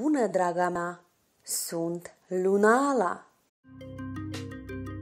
bună, draga mea! Sunt Lunala!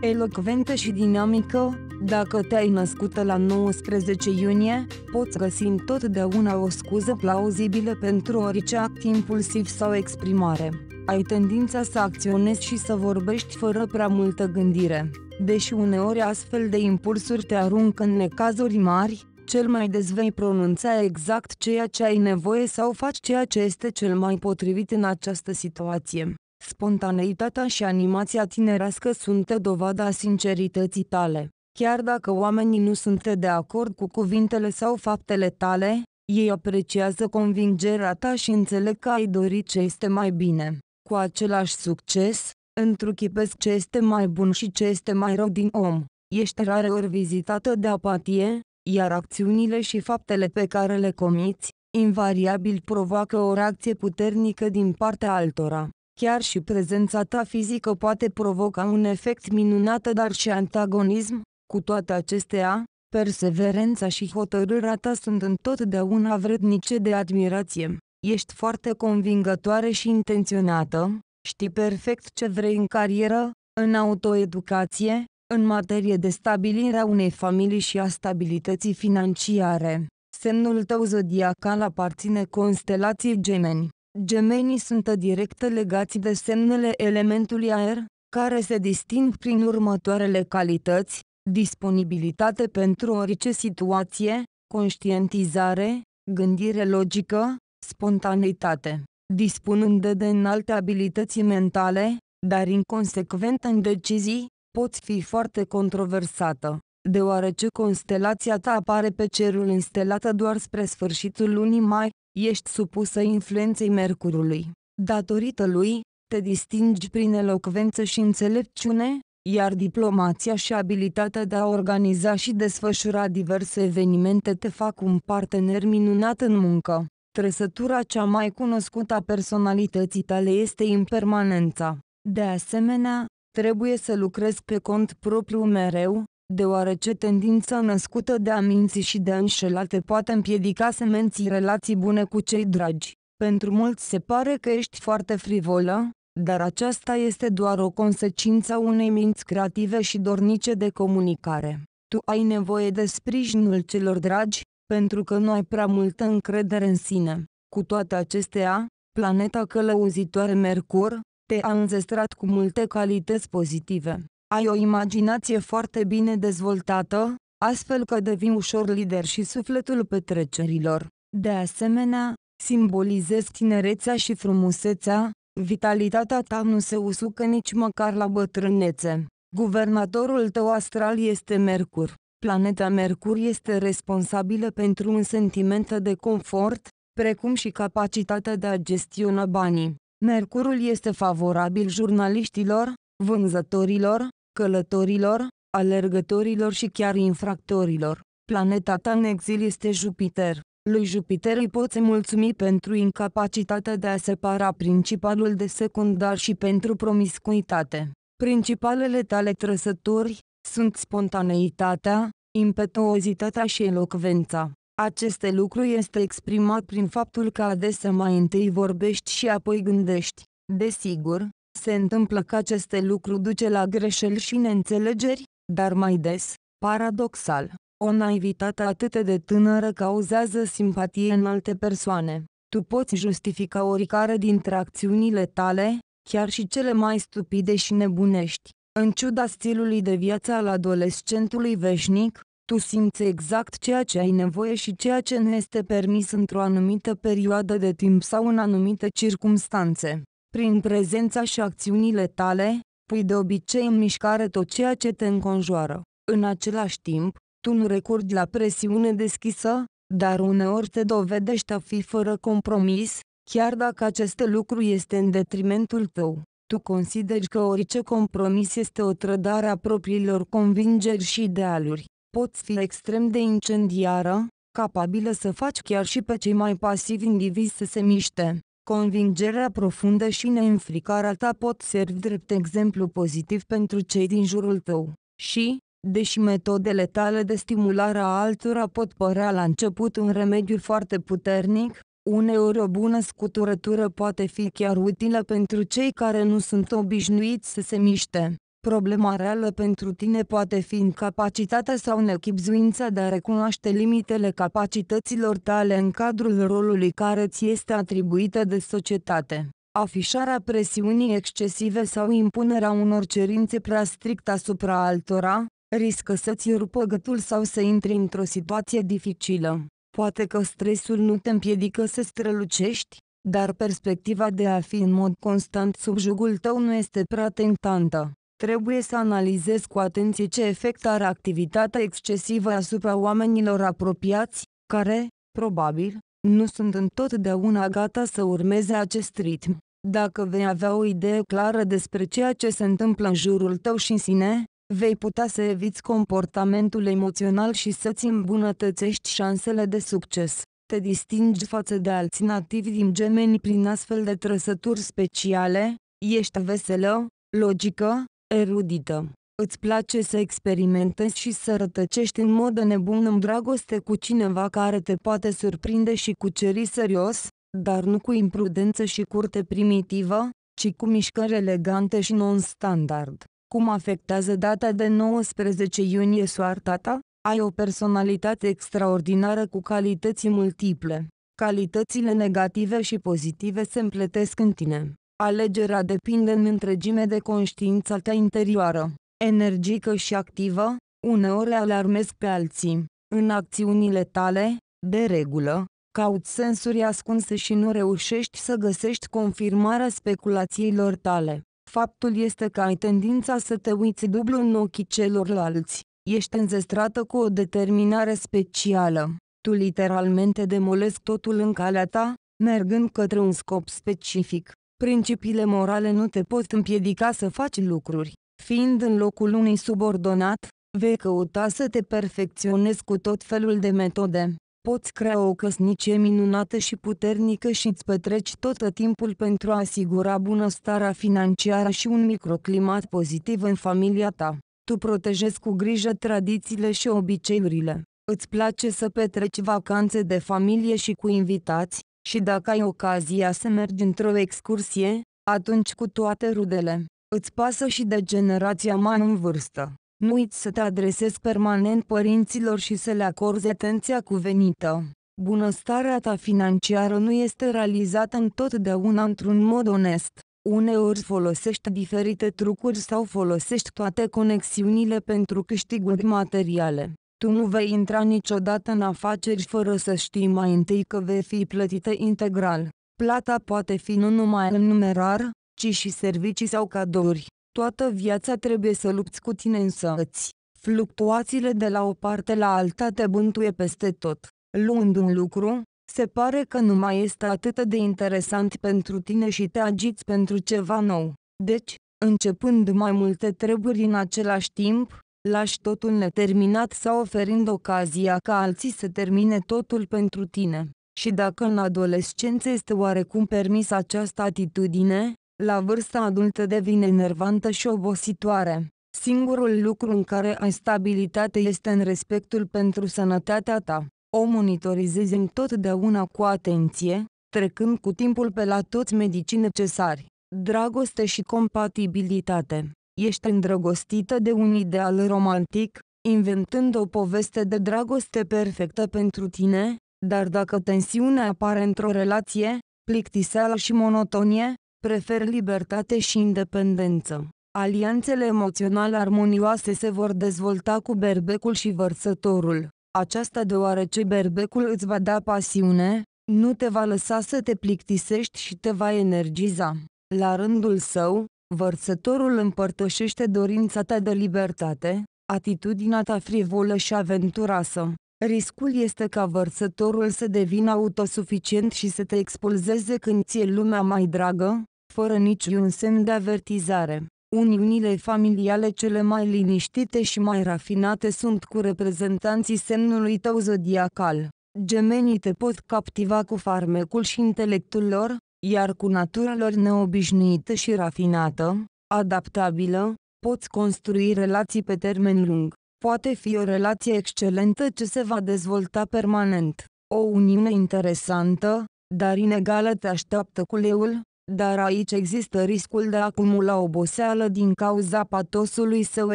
Elocventă și dinamică, dacă te-ai născută la 19 iunie, poți găsi întotdeauna o scuză plauzibilă pentru orice act impulsiv sau exprimare. Ai tendința să acționezi și să vorbești fără prea multă gândire. Deși uneori astfel de impulsuri te aruncă în necazuri mari, cel mai des vei pronunța exact ceea ce ai nevoie sau faci ceea ce este cel mai potrivit în această situație. Spontaneitatea și animația tinerească sunt dovada sincerității tale. Chiar dacă oamenii nu sunt de acord cu cuvintele sau faptele tale, ei apreciază convingerea ta și înțeleg că ai dorit ce este mai bine. Cu același succes, întruchipesc ce este mai bun și ce este mai rău din om. Ești ori vizitată de apatie, iar acțiunile și faptele pe care le comiți, invariabil provoacă o reacție puternică din partea altora. Chiar și prezența ta fizică poate provoca un efect minunat, dar și antagonism. Cu toate acestea, perseverența și hotărârea ta sunt întotdeauna vrednice de admirație. Ești foarte convingătoare și intenționată, știi perfect ce vrei în carieră, în autoeducație, în materie de stabilirea unei familii și a stabilității financiare. Semnul tău zodiacal aparține constelației gemeni. Gemenii sunt direct legați de semnele elementului aer, care se disting prin următoarele calități, disponibilitate pentru orice situație, conștientizare, gândire logică, spontaneitate. Dispunând de înalte abilități mentale, dar inconsecvent în decizii, poți fi foarte controversată, deoarece constelația ta apare pe cerul înstelată doar spre sfârșitul lunii mai, ești supusă influenței Mercurului. Datorită lui, te distingi prin elocvență și înțelepciune, iar diplomația și abilitatea de a organiza și desfășura diverse evenimente te fac un partener minunat în muncă. Trăsătura cea mai cunoscută a personalității tale este impermanența. De asemenea, Trebuie să lucrez pe cont propriu mereu, deoarece tendința născută de a minți și de a înșela te poate împiedica să menții relații bune cu cei dragi. Pentru mulți se pare că ești foarte frivolă, dar aceasta este doar o consecință a unei minți creative și dornice de comunicare. Tu ai nevoie de sprijinul celor dragi, pentru că nu ai prea multă încredere în sine. Cu toate acestea, planeta călăuzitoare Mercur, te-a înzestrat cu multe calități pozitive. Ai o imaginație foarte bine dezvoltată, astfel că devii ușor lider și sufletul petrecerilor. De asemenea, simbolizezi tinerețea și frumusețea, vitalitatea ta nu se usucă nici măcar la bătrânețe. Guvernatorul tău astral este Mercur. Planeta Mercur este responsabilă pentru un sentiment de confort, precum și capacitatea de a gestiona banii. Mercurul este favorabil jurnaliștilor, vânzătorilor, călătorilor, alergătorilor și chiar infractorilor. Planeta ta în exil este Jupiter. Lui Jupiter îi poți mulțumi pentru incapacitatea de a separa principalul de secundar și pentru promiscuitate. Principalele tale trăsături sunt spontaneitatea, impetuozitatea și elocvența. Aceste lucruri este exprimat prin faptul că adesea mai întâi vorbești și apoi gândești. Desigur, se întâmplă că aceste lucruri duce la greșeli și neînțelegeri, dar mai des, paradoxal, o naivitate atât de tânără cauzează simpatie în alte persoane. Tu poți justifica oricare dintre acțiunile tale, chiar și cele mai stupide și nebunești. În ciuda stilului de viață al adolescentului veșnic, tu simți exact ceea ce ai nevoie și ceea ce nu este permis într-o anumită perioadă de timp sau în anumite circumstanțe. Prin prezența și acțiunile tale, pui de obicei în mișcare tot ceea ce te înconjoară. În același timp, tu nu recurgi la presiune deschisă, dar uneori te dovedești a fi fără compromis, chiar dacă acest lucru este în detrimentul tău. Tu consideri că orice compromis este o trădare a propriilor convingeri și idealuri poți fi extrem de incendiară, capabilă să faci chiar și pe cei mai pasivi indivizi să se miște. Convingerea profundă și neînfricarea ta pot servi drept exemplu pozitiv pentru cei din jurul tău. Și, deși metodele tale de stimulare a altora pot părea la început un remediu foarte puternic, uneori o bună scuturătură poate fi chiar utilă pentru cei care nu sunt obișnuiți să se miște. Problema reală pentru tine poate fi incapacitatea sau nechipzuința de a recunoaște limitele capacităților tale în cadrul rolului care ți este atribuită de societate. Afișarea presiunii excesive sau impunerea unor cerințe prea stricte asupra altora, riscă să-ți rupă gâtul sau să intri într-o situație dificilă. Poate că stresul nu te împiedică să strălucești, dar perspectiva de a fi în mod constant sub jugul tău nu este prea tentantă. Trebuie să analizez cu atenție ce efect are activitatea excesivă asupra oamenilor apropiați, care, probabil, nu sunt întotdeauna gata să urmeze acest ritm. Dacă vei avea o idee clară despre ceea ce se întâmplă în jurul tău și în sine, vei putea să eviți comportamentul emoțional și să-ți îmbunătățești șansele de succes. Te distingi față de alți nativi din gemeni prin astfel de trăsături speciale, ești veselă, logică, erudită. Îți place să experimentezi și să rătăcești în mod nebun în dragoste cu cineva care te poate surprinde și cuceri serios, dar nu cu imprudență și curte primitivă, ci cu mișcări elegante și non-standard. Cum afectează data de 19 iunie soarta ta? Ai o personalitate extraordinară cu calități multiple. Calitățile negative și pozitive se împletesc în tine. Alegerea depinde în întregime de conștiința ta interioară, energică și activă, uneori alarmezi pe alții. În acțiunile tale, de regulă, cauți sensuri ascunse și nu reușești să găsești confirmarea speculațiilor tale. Faptul este că ai tendința să te uiți dublu în ochii celorlalți. Ești înzestrată cu o determinare specială. Tu literalmente demolezi totul în calea ta, mergând către un scop specific principiile morale nu te pot împiedica să faci lucruri. Fiind în locul unui subordonat, vei căuta să te perfecționezi cu tot felul de metode. Poți crea o căsnicie minunată și puternică și îți petreci tot timpul pentru a asigura bunăstarea financiară și un microclimat pozitiv în familia ta. Tu protejezi cu grijă tradițiile și obiceiurile. Îți place să petreci vacanțe de familie și cu invitați, și dacă ai ocazia să mergi într-o excursie, atunci cu toate rudele, îți pasă și de generația mai în vârstă. Nu uiți să te adresezi permanent părinților și să le acorzi atenția cuvenită. Bunăstarea ta financiară nu este realizată întotdeauna într-un mod onest. Uneori folosești diferite trucuri sau folosești toate conexiunile pentru câștiguri materiale. Tu nu vei intra niciodată în afaceri fără să știi mai întâi că vei fi plătită integral. Plata poate fi nu numai în numerar, ci și servicii sau cadouri. Toată viața trebuie să lupți cu tine însăți. Fluctuațiile de la o parte la alta te bântuie peste tot. Luând un lucru, se pare că nu mai este atât de interesant pentru tine și te agiți pentru ceva nou. Deci, începând mai multe treburi în același timp, lași totul neterminat sau oferind ocazia ca alții să termine totul pentru tine. Și dacă în adolescență este oarecum permis această atitudine, la vârsta adultă devine enervantă și obositoare. Singurul lucru în care ai stabilitate este în respectul pentru sănătatea ta. O monitorizezi întotdeauna cu atenție, trecând cu timpul pe la toți medicii necesari, dragoste și compatibilitate. Ești îndrăgostită de un ideal romantic, inventând o poveste de dragoste perfectă pentru tine, dar dacă tensiunea apare într-o relație, plictiseală și monotonie, prefer libertate și independență. Alianțele emoționale armonioase se vor dezvolta cu berbecul și vărsătorul. Aceasta deoarece berbecul îți va da pasiune, nu te va lăsa să te plictisești și te va energiza. La rândul său, Vărsătorul împărtășește dorința ta de libertate, atitudinea ta frivolă și aventuroasă. Riscul este ca vărsătorul să devină autosuficient și să te expulzeze când ți-e lumea mai dragă, fără niciun semn de avertizare. Uniunile familiale cele mai liniștite și mai rafinate sunt cu reprezentanții semnului tău zodiacal. Gemenii te pot captiva cu farmecul și intelectul lor, iar cu natura lor neobișnuită și rafinată, adaptabilă, poți construi relații pe termen lung. Poate fi o relație excelentă ce se va dezvolta permanent. O uniune interesantă, dar inegală te așteaptă leul. dar aici există riscul de a acumula oboseală din cauza patosului său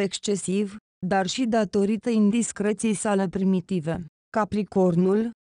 excesiv, dar și datorită indiscreției sale primitive. Capricornul,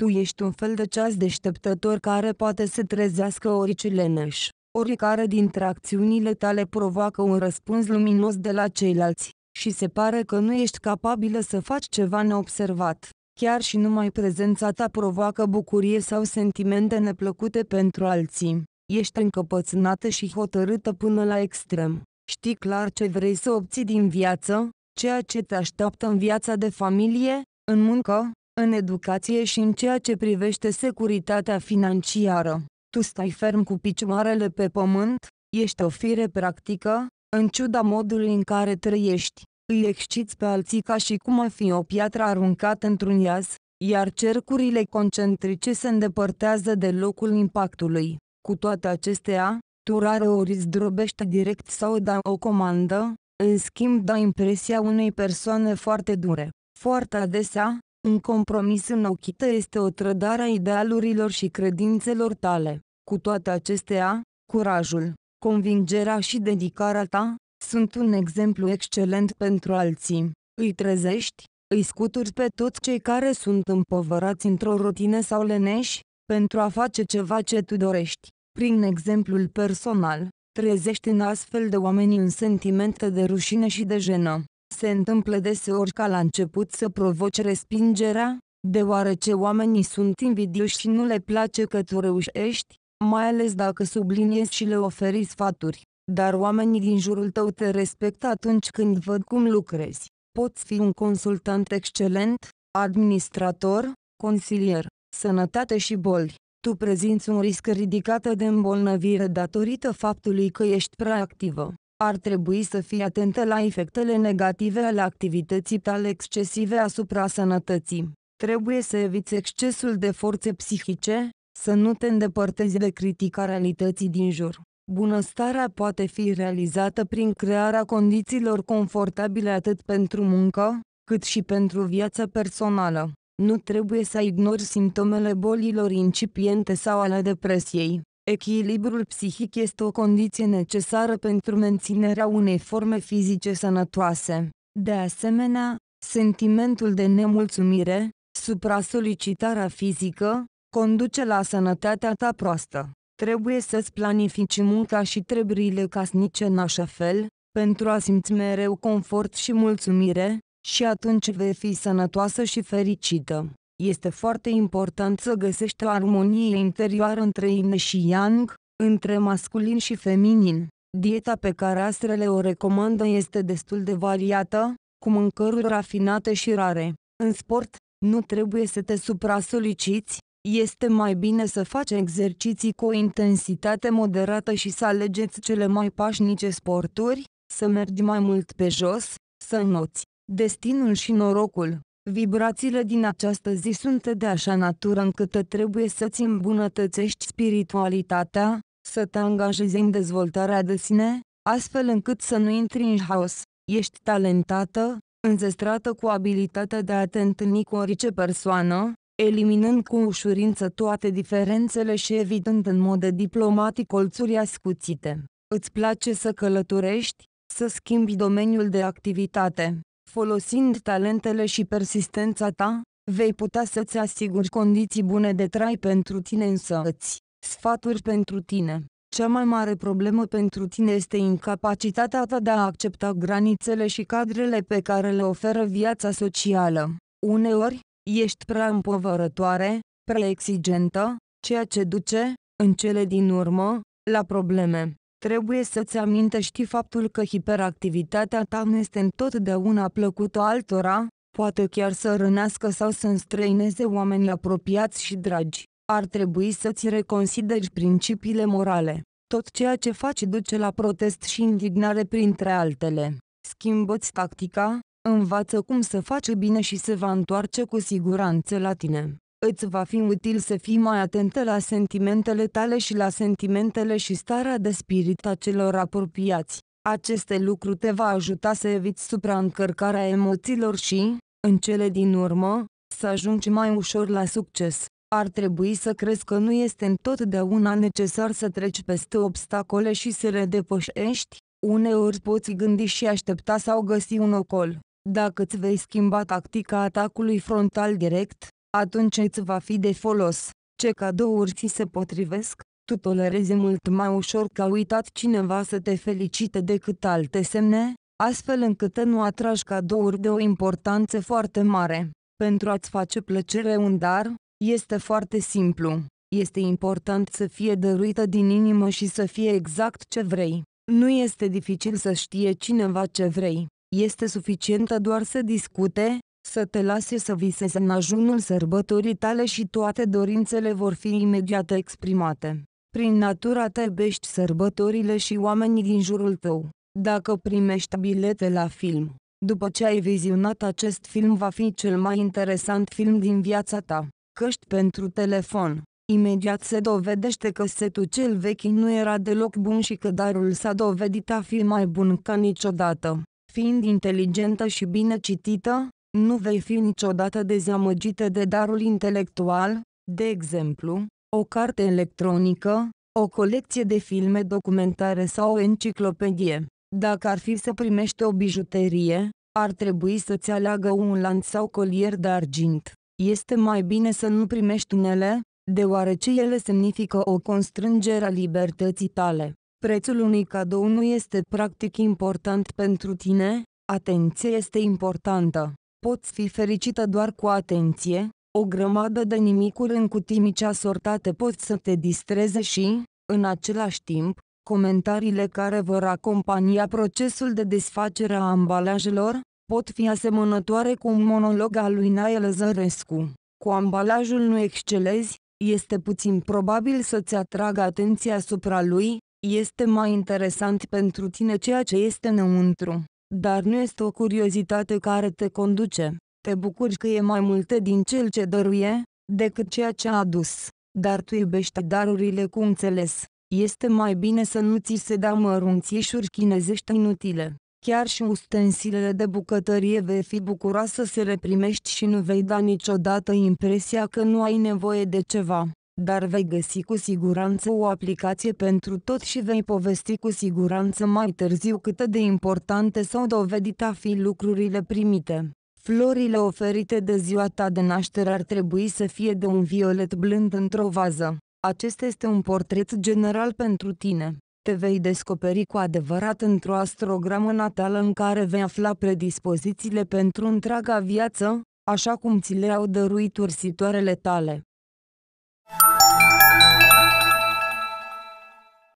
Tu ești un fel de ceas deșteptător care poate să trezească leneș, Oricare dintre acțiunile tale provoacă un răspuns luminos de la ceilalți și se pare că nu ești capabilă să faci ceva neobservat. Chiar și numai prezența ta provoacă bucurie sau sentimente neplăcute pentru alții. Ești încăpățânată și hotărâtă până la extrem. Știi clar ce vrei să obții din viață, ceea ce te așteaptă în viața de familie, în muncă, în educație și în ceea ce privește securitatea financiară. Tu stai ferm cu picioarele pe pământ, ești o fire practică, în ciuda modului în care trăiești, îi exciți pe alții ca și cum ar fi o piatră aruncată într-un iaz, iar cercurile concentrice se îndepărtează de locul impactului. Cu toate acestea, tu rare ori zdrobești direct sau dai o comandă, în schimb dai impresia unei persoane foarte dure. Foarte adesea, un compromis înochită este o trădare a idealurilor și credințelor tale. Cu toate acestea, curajul, convingerea și dedicarea ta sunt un exemplu excelent pentru alții. Îi trezești, îi scuturi pe toți cei care sunt împovărați într-o rutină sau leneși, pentru a face ceva ce tu dorești. Prin exemplul personal, trezești în astfel de oameni un sentiment de rușine și de jenă. Se întâmplă deseori ca la început să provoci respingerea, deoarece oamenii sunt invidioși și nu le place că tu reușești, mai ales dacă subliniezi și le oferi sfaturi, dar oamenii din jurul tău te respectă atunci când văd cum lucrezi. Poți fi un consultant excelent, administrator, consilier, sănătate și boli. Tu prezinți un risc ridicat de îmbolnăvire datorită faptului că ești prea activă ar trebui să fii atentă la efectele negative ale activității tale excesive asupra sănătății. Trebuie să eviți excesul de forțe psihice, să nu te îndepărtezi de critica realității din jur. Bunăstarea poate fi realizată prin crearea condițiilor confortabile atât pentru muncă, cât și pentru viața personală. Nu trebuie să ignori simptomele bolilor incipiente sau ale depresiei. Echilibrul psihic este o condiție necesară pentru menținerea unei forme fizice sănătoase. De asemenea, sentimentul de nemulțumire, supra solicitarea fizică, conduce la sănătatea ta proastă. Trebuie să-ți planifici munca și treburile casnice în așa fel, pentru a simți mereu confort și mulțumire, și atunci vei fi sănătoasă și fericită. Este foarte important să găsești o armonie interioară între yin și yang, între masculin și feminin. Dieta pe care astrele o recomandă este destul de variată, cu mâncăruri rafinate și rare. În sport, nu trebuie să te supra-soliciți, este mai bine să faci exerciții cu o intensitate moderată și să alegeți cele mai pașnice sporturi, să mergi mai mult pe jos, să înnoți. Destinul și norocul Vibrațiile din această zi sunt de așa natură încât trebuie să-ți îmbunătățești spiritualitatea, să te angajezi în dezvoltarea de sine, astfel încât să nu intri în haos. Ești talentată, înzestrată cu abilitatea de a te întâlni cu orice persoană, eliminând cu ușurință toate diferențele și evitând în mod diplomatic colțuri ascuțite. Îți place să călătorești, să schimbi domeniul de activitate, Folosind talentele și persistența ta, vei putea să-ți asiguri condiții bune de trai pentru tine îți Sfaturi pentru tine Cea mai mare problemă pentru tine este incapacitatea ta de a accepta granițele și cadrele pe care le oferă viața socială. Uneori, ești prea împovărătoare, prea exigentă, ceea ce duce, în cele din urmă, la probleme. Trebuie să-ți amintești faptul că hiperactivitatea ta nu este întotdeauna plăcută altora, poate chiar să rânească sau să înstrăineze oameni apropiați și dragi. Ar trebui să-ți reconsideri principiile morale. Tot ceea ce faci duce la protest și indignare printre altele. Schimbă-ți tactica, învață cum să faci bine și se va întoarce cu siguranță la tine îți va fi util să fii mai atentă la sentimentele tale și la sentimentele și starea de spirit a celor apropiați. Aceste lucruri te va ajuta să eviți supraîncărcarea emoțiilor și, în cele din urmă, să ajungi mai ușor la succes. Ar trebui să crezi că nu este întotdeauna necesar să treci peste obstacole și să le depășești, uneori poți gândi și aștepta sau găsi un ocol. Dacă îți vei schimba tactica atacului frontal direct, atunci îți va fi de folos. Ce cadouri ți se potrivesc? Tu tolerezi mult mai ușor că a uitat cineva să te felicite decât alte semne, astfel încât nu atragi cadouri de o importanță foarte mare. Pentru a-ți face plăcere un dar, este foarte simplu. Este important să fie dăruită din inimă și să fie exact ce vrei. Nu este dificil să știe cineva ce vrei. Este suficientă doar să discute, să te lase să visezi în ajunul sărbătorii tale și toate dorințele vor fi imediat exprimate. Prin natura ta bești sărbătorile și oamenii din jurul tău. Dacă primești bilete la film, după ce ai vizionat acest film va fi cel mai interesant film din viața ta. Căști pentru telefon. Imediat se dovedește că setul cel vechi nu era deloc bun și că darul s-a dovedit a fi mai bun ca niciodată. Fiind inteligentă și bine citită, nu vei fi niciodată dezamăgită de darul intelectual, de exemplu, o carte electronică, o colecție de filme documentare sau o enciclopedie. Dacă ar fi să primești o bijuterie, ar trebui să-ți aleagă un lanț sau colier de argint. Este mai bine să nu primești unele, deoarece ele semnifică o constrângere a libertății tale. Prețul unui cadou nu este practic important pentru tine, atenție este importantă. Poți fi fericită doar cu atenție, o grămadă de nimicuri în cutii asortate pot să te distreze și, în același timp, comentariile care vor acompania procesul de desfacere a ambalajelor, pot fi asemănătoare cu un monolog al lui Nael Zărescu. Cu ambalajul nu excelezi, este puțin probabil să-ți atragă atenția asupra lui, este mai interesant pentru tine ceea ce este înăuntru dar nu este o curiozitate care te conduce. Te bucuri că e mai multe din cel ce dăruie, decât ceea ce a adus, dar tu iubești darurile cu înțeles. Este mai bine să nu ți se dea mărunțișuri chinezești inutile. Chiar și ustensilele de bucătărie vei fi bucuroasă să le primești și nu vei da niciodată impresia că nu ai nevoie de ceva dar vei găsi cu siguranță o aplicație pentru tot și vei povesti cu siguranță mai târziu cât de importante s-au dovedit a fi lucrurile primite. Florile oferite de ziua ta de naștere ar trebui să fie de un violet blând într-o vază. Acesta este un portret general pentru tine. Te vei descoperi cu adevărat într-o astrogramă natală în care vei afla predispozițiile pentru întreaga viață, așa cum ți le-au dăruit ursitoarele tale.